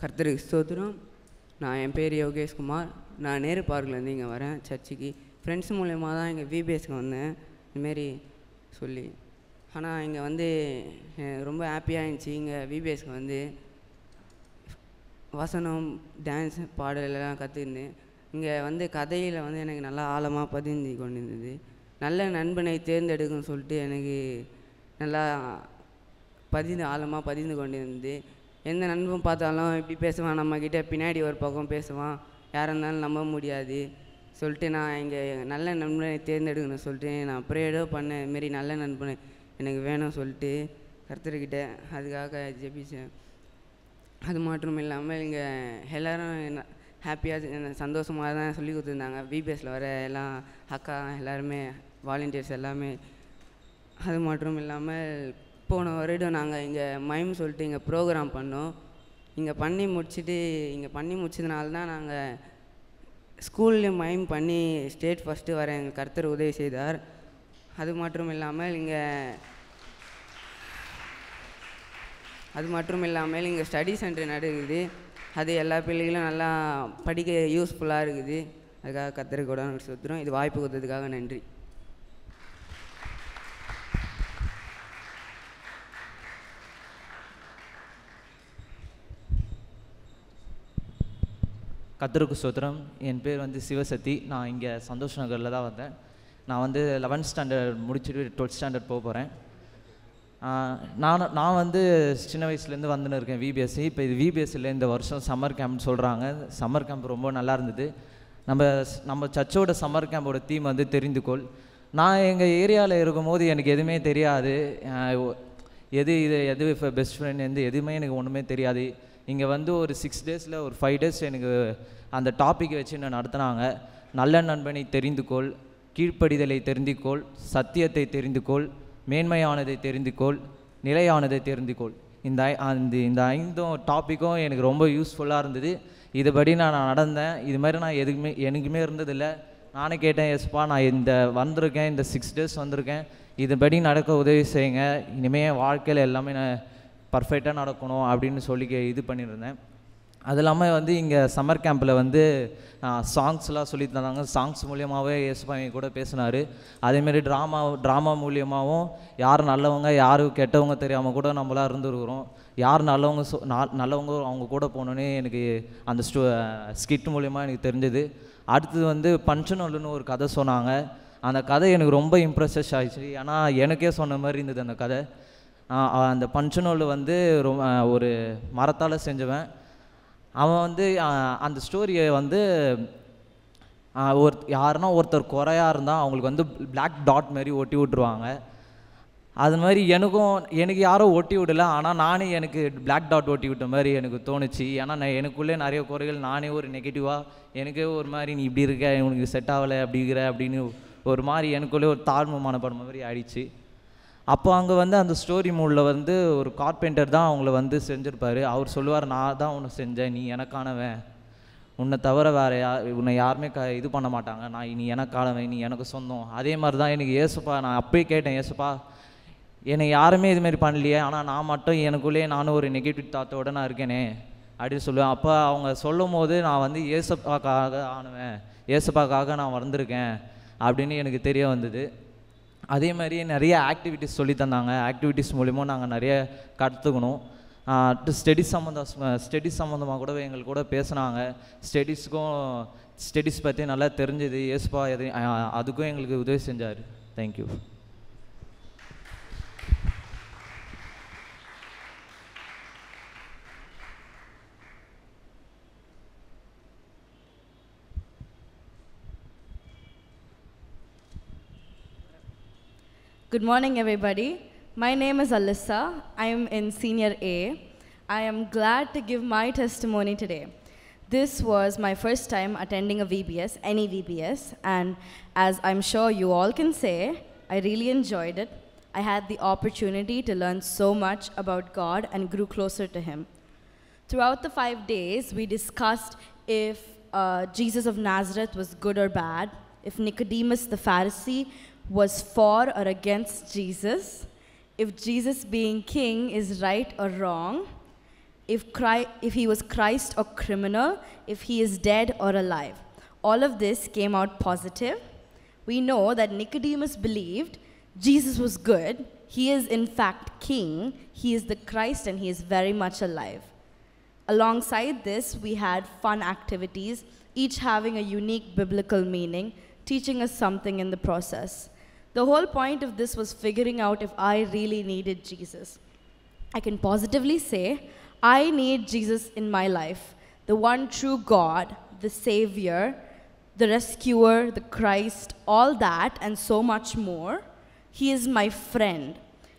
கர்த்தருக்கு ஸ்தோத்திரம் நான் என் பேர் யோகேஷ்குமார் நான் நேரு பார்க்லேருந்து இங்கே வரேன் சர்ச்சுக்கு ஃப்ரெண்ட்ஸ் மூலயமா தான் இங்கே விபிஎஸ்க்கு வந்தேன் இதுமாரி சொல்லி ஆனால் இங்கே வந்து ரொம்ப ஹாப்பியாக இருந்துச்சு இங்கே விபிஎஸ்க்கு வந்து வசனம் டான்ஸ் பாடலெல்லாம் கற்றுக்கிருந்தேன் இங்கே வந்து கதையில் வந்து எனக்கு நல்லா ஆழமாக பதிந்து கொண்டு இருந்தது நல்ல நண்பனை தேர்ந்தெடுக்கணும்னு சொல்லிட்டு எனக்கு நல்லா பதிந்து ஆழமாக பதிந்து கொண்டு இருந்தது எந்த நண்பன் பார்த்தாலும் இப்படி பேசுவான் நம்மக்கிட்ட பின்னாடி ஒரு பக்கம் பேசுவான் யாராக இருந்தாலும் நம்ப முடியாது சொல்லிட்டு நான் இங்கே நல்ல நண்பனை தேர்ந்தெடுக்கணும் சொல்லிட்டு நான் ப்ரேடோ பண்ண இதுமாரி நல்ல நண்பனை எனக்கு வேணும் சொல்லிட்டு கருத்துருக்கிட்ட அதுக்காக ஜெபிச்சேன் அது மட்டும் இல்லாமல் இங்கே எல்லோரும் ஹாப்பியாக சந்தோஷமாக தான் சொல்லி கொடுத்துருந்தாங்க பிபிஎஸ்சில் வர எல்லாம் அக்கா எல்லாருமே வாலண்டியர்ஸ் எல்லாமே அது மட்டும் இல்லாமல் போன வருடம் நாங்கள் இங்கே மயம் சொல்லிட்டு இங்கே ப்ரோக்ராம் பண்ணோம் இங்கே பண்ணி முடிச்சுட்டு இங்கே பண்ணி முடிச்சதுனால தான் நாங்கள் ஸ்கூல்லேயும் மயம் பண்ணி ஸ்டேட் ஃபஸ்ட்டு வர எங்கள் கர்த்தர் உதவி செய்தார் அது மட்டும் இல்லாமல் இங்கே அது மட்டும் இல்லாமல் இங்கே ஸ்டடி சென்டர் நடக்குது அது எல்லா பிள்ளைகளும் நல்லா படிக்க யூஸ்ஃபுல்லாக இருக்குது அதுக்காக கத்திரிக்கூட சுற்றுறோம் இது வாய்ப்பு கொடுத்ததுக்காக நன்றி கத்தருக்கு சோத்திரம் என் பேர் வந்து சிவசக்தி நான் இங்கே சந்தோஷ் நகரில் தான் வந்தேன் நான் வந்து லெவன்த் ஸ்டாண்டர்ட் முடிச்சுட்டு டுவெல்த் ஸ்டாண்டர்ட் போக போகிறேன் நான் நான் வந்து சின்ன வயசுலேருந்து வந்துன்னு இருக்கேன் விபிஎஸ்சி இப்போ இது விபிஎஸ்சியில் இந்த வருஷம் சம்மர் கேம்ப்னு சொல்கிறாங்க சம்மர் கேம்ப் ரொம்ப நல்லா இருந்தது நம்ம நம்ம சர்ச்சோட சம்மர் கேம்போட தீம் வந்து தெரிந்துக்கொள் நான் எங்கள் ஏரியாவில் இருக்கும் போது எனக்கு எதுவுமே தெரியாது எது இது எது இப்போ பெஸ்ட் ஃப்ரெண்ட் எந்த எதுவுமே எனக்கு ஒன்றுமே தெரியாது இங்கே வந்து ஒரு சிக்ஸ் டேஸில் ஒரு ஃபைவ் டேஸ் எனக்கு அந்த டாப்பிக்கை வச்சு என்ன நடத்துனாங்க நல்ல நண்பனை தெரிந்துக்கொள் கீழ்ப்படிதலை தெரிந்துக்கோள் சத்தியத்தை தெரிந்துக்கொள் மேன்மையானதை தெரிந்துக்கொள் நிலையானதை தெரிந்துக்கொள் இந்த அந்த இந்த ஐந்தும் டாப்பிக்கும் எனக்கு ரொம்ப யூஸ்ஃபுல்லாக இருந்தது இதுபடி நான் நடந்தேன் இது மாதிரி நான் எதுக்குமே எனக்குமே இருந்ததில்லை நானே கேட்டேன் எஸ்பா நான் இந்த வந்திருக்கேன் இந்த சிக்ஸ் டேஸ் வந்திருக்கேன் இதுபடி நடக்க உதவி செய்யுங்க இனிமேல் வாழ்க்கையில் எல்லாமே நான் பர்ஃபெக்டாக நடக்கணும் அப்படின்னு சொல்லி இது பண்ணியிருந்தேன் அது இல்லாமல் வந்து இங்கே சம்மர் கேம்பில் வந்து சாங்ஸ்லாம் சொல்லி தந்தாங்க சாங்ஸ் மூலியமாகவே இயேசுபாமி கூட பேசினார் அதேமாரி ட்ராமா ட்ராமா மூலியமாகவும் யார் நல்லவங்க யார் கெட்டவங்க தெரியாமல் கூட நம்மளாக இருந்துருக்குறோம் யார் நல்லவங்க சொ நல்லவங்க அவங்க கூட போகணுன்னு எனக்கு அந்த ஸ்டு ஸ்கிட் மூலிமா எனக்கு தெரிஞ்சது அடுத்தது வந்து பஞ்சநல்லுன்னு ஒரு கதை சொன்னாங்க அந்த கதை எனக்கு ரொம்ப இம்ப்ரெஸஸ் ஆகிடுச்சு ஏன்னா எனக்கே சொன்ன மாதிரி இருந்தது அந்த கதை அந்த பஞ்சனோல் வந்து ரொம்ப ஒரு மரத்தால் செஞ்சவன் அவன் வந்து அந்த ஸ்டோரியை வந்து ஒரு யாருன்னா ஒருத்தர் குறையாக இருந்தால் அவங்களுக்கு வந்து பிளாக் டாட் மாரி ஒட்டி விட்ருவாங்க அது மாதிரி எனக்கும் எனக்கு யாரும் ஒட்டி விடல ஆனால் நானே எனக்கு பிளாக் டாட் ஒட்டி விட்ட மாதிரி எனக்கு தோணுச்சு ஏன்னா நான் எனக்குள்ளே நிறைய குறைகள் நானே ஒரு நெகட்டிவாக எனக்கே ஒரு மாதிரி நீ இப்படி இருக்க உனக்கு செட் ஆகலை அப்படிங்கிற அப்படின்னு ஒரு மாதிரி எனக்குள்ளே ஒரு தாழ்மமான படம் மாதிரி ஆயிடுச்சு அப்போ அங்கே வந்து அந்த ஸ்டோரி மூடில் வந்து ஒரு கார்பெண்டர் தான் அவங்கள வந்து செஞ்சுருப்பார் அவர் சொல்லுவார் நான் தான் உன்னை செஞ்சேன் நீ எனக்கானவன் உன்னை தவிர வேறு யா உன்னை யாருமே க இது பண்ண மாட்டாங்க நான் இனி எனக்கானவன் நீ எனக்கு சொந்தம் அதே மாதிரி தான் எனக்கு ஏசுப்பா நான் அப்போயே கேட்டேன் ஏசுப்பா என்னை யாருமே இதுமாரி பண்ணலையே ஆனால் நான் மட்டும் எனக்குள்ளேயே நானும் ஒரு நெகட்டிவ் தாத்தோடு நான் இருக்கேனே அப்படின்னு சொல்லுவேன் அப்போ அவங்க சொல்லும் போது நான் வந்து ஏசுப்பாக்காக ஆனுவேன் ஏசுப்பாக்காக நான் வந்திருக்கேன் அப்படின்னு எனக்கு தெரிய வந்தது அதே மாதிரி நிறைய ஆக்டிவிட்டிஸ் சொல்லி தந்தாங்க ஆக்டிவிட்டிஸ் மூலிமா நாங்கள் நிறைய கற்றுக்கணும் ஸ்டடீஸ் சம்மந்தம் ஸ்டடீஸ் சம்மந்தமாக கூட எங்களுக்கு கூட பேசுனாங்க ஸ்டடீஸ்க்கும் ஸ்டடிஸ் பற்றி நல்லா தெரிஞ்சுது ஏசுப்பா எது அதுக்கும் எங்களுக்கு உதவி செஞ்சார் thank you Good morning, everybody. My name is Alyssa. I am in Senior A. I am glad to give my testimony today. This was my first time attending a VBS, any VBS, and as I'm sure you all can say, I really enjoyed it. I had the opportunity to learn so much about God and grew closer to Him. Throughout the five days, we discussed if uh, Jesus of Nazareth was good or bad, if Nicodemus the Pharisee was for or against Jesus, if Jesus being king is right or wrong, if, Christ, if he was Christ or criminal, if he is dead or alive. All of this came out positive. We know that Nicodemus believed Jesus was good. He is, in fact, king. He is the Christ and he is very much alive. Alongside this, we had fun activities, each having a unique biblical meaning, teaching us something in the process. The whole point of this was figuring out if I really needed Jesus. I can positively say, I need Jesus in my life, the one true God, the Savior, the Rescuer, the Christ, all that, and so much more. He is my friend.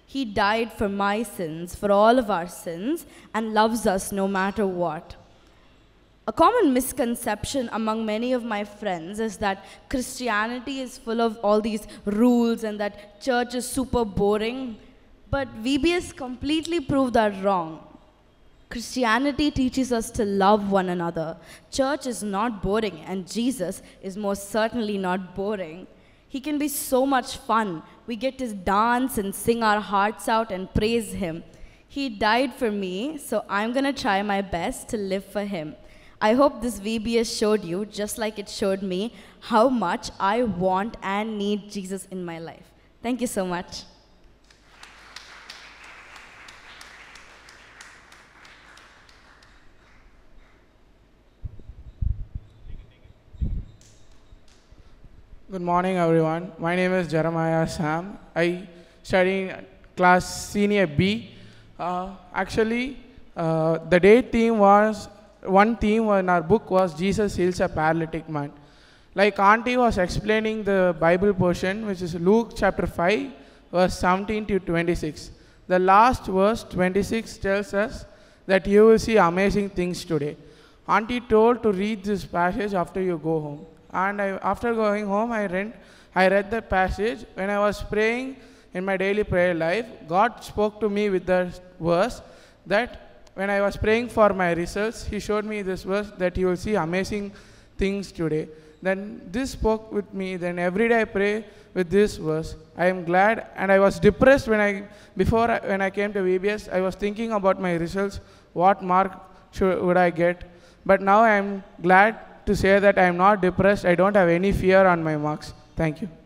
He died for my sins, for all of our sins, and loves us no matter what. A common misconception among many of my friends is that Christianity is full of all these rules and that church is super boring. But VBS completely proved that wrong. Christianity teaches us to love one another. Church is not boring, and Jesus is most certainly not boring. He can be so much fun. We get to dance and sing our hearts out and praise Him. He died for me, so I'm going to try my best to live for Him. I hope this VBS showed you, just like it showed me, how much I want and need Jesus in my life. Thank you so much. Good morning, everyone. My name is Jeremiah Sam. I study class senior B. Uh, actually, uh, the day theme was one theme in our book was Jesus heals a paralytic man. Like Auntie was explaining the Bible portion, which is Luke chapter 5, verse 17 to 26. The last verse, 26, tells us that you will see amazing things today. Auntie told to read this passage after you go home. And I, after going home, I, read, I read the passage. When I was praying in my daily prayer life, God spoke to me with the verse that when I was praying for my research, he showed me this verse that you will see amazing things today. Then this spoke with me. Then every day I pray with this verse. I am glad, and I was depressed when I before I, when I came to VBS. I was thinking about my results, what mark should, would I get? But now I am glad to say that I am not depressed. I don't have any fear on my marks. Thank you.